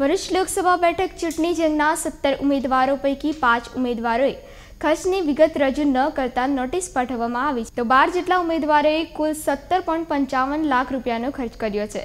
વરિષ્ઠ લોકસભા બેઠક ચૂંટણી જંગના સત્તર ઉમેદવારો પૈકી પાંચ ઉમેદવારોએ ખર્ચની વિગત રજૂ ન કરતા નોટિસ પાઠવવામાં આવી છે તો બાર જેટલા ઉમેદવારોએ કુલ સત્તર પોઈન્ટ પંચાવન લાખ રૂપિયાનો ખર્ચ કર્યો છે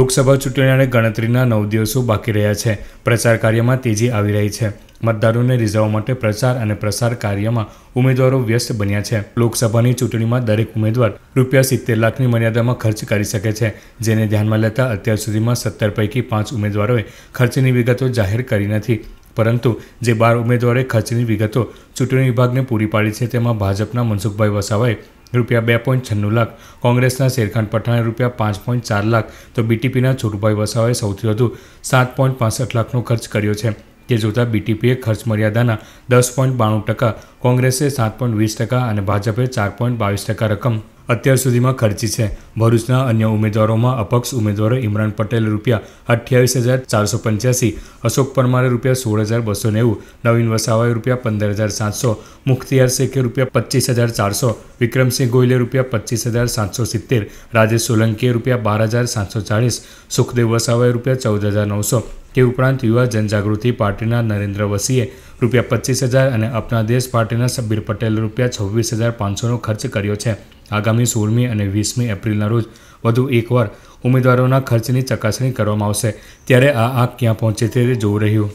લોકસભા ચૂંટણીને ગણતરીના નવ દિવસો બાકી રહ્યા છે પ્રચાર કાર્યમાં તેજી આવી રહી છે મતદારોને રીઝવવા માટે પ્રચાર અને પ્રસાર કાર્યમાં ઉમેદવારો વ્યસ્ત બન્યા છે લોકસભાની ચૂંટણીમાં દરેક ઉમેદવાર રૂપિયા સિત્તેર લાખની મર્યાદામાં ખર્ચ કરી શકે છે જેને ધ્યાનમાં લેતા અત્યાર સુધીમાં સત્તર પૈકી પાંચ ઉમેદવારોએ ખર્ચની વિગતો જાહેર કરી નથી પરંતુ જે બાર ઉમેદવારે ખર્ચની વિગતો ચૂંટણી વિભાગને પૂરી પાડી છે તેમાં ભાજપના મનસુખભાઈ વસાવાએ રૂપિયા બે પોઈન્ટ છન્નું લાખ કોંગ્રેસના શેરખાન પઠાણે રૂપિયા પાંચ પોઈન્ટ ચાર લાખ તો બીટીપીના છોટુભાઈ વસાવાએ સૌથી વધુ સાત પોઈન્ટ પાસઠ લાખનો ખર્ચ કર્યો છે તે જોતાં બીટીપીએ ખર્ચ મર્યાદાના દસ પોઈન્ટ બાણું ટકા કોંગ્રેસે સાત પોઈન્ટ વીસ ટકા અને ભાજપે ચાર પોઈન્ટ બાવીસ ટકા રકમ અત્યાર સુધીમાં ખર્ચી છે ભરૂચના અન્ય ઉમેદવારોમાં અપક્ષ ઉમેદવારો ઇમરાન પટેલ રૂપિયા અઠ્યાવીસ હજાર ચારસો પંચ્યાસી અશોક પરમારે રૂપિયા સોળ હજાર બસો નેવું નવીન વસાવાએ રૂપિયા પંદર હજાર સાતસો મુખ્તિયાર શેખે રૂપિયા પચીસ હજાર ચારસો વિક્રમસિંહ ગોયલે રૂપિયા પચીસ હજાર સાતસો સિત્તેર રાજેશ સોલંકીએ રૂપિયા બાર હજાર સાતસો ચાળીસ સુખદેવ વસાવાએ રૂપિયા ચૌદ હજાર નવસો તે ઉપરાંત યુવા જનજાગૃતિ પાર્ટીના નરેન્દ્ર વસીએ રૂપિયા પચીસ હજાર અને અપના દેશ પાર્ટીના સબીર પટેલે રૂપિયા છવ્વીસ હજાર પાંચસોનો ખર્ચ કર્યો છે આગામી સોળમી અને વીસમી એપ્રિલના રોજ વધુ એકવાર ઉમેદવારોના ખર્ચની ચકાસણી કરવામાં આવશે ત્યારે આ આંક ક્યાં પહોંચે તે જોવું રહ્યું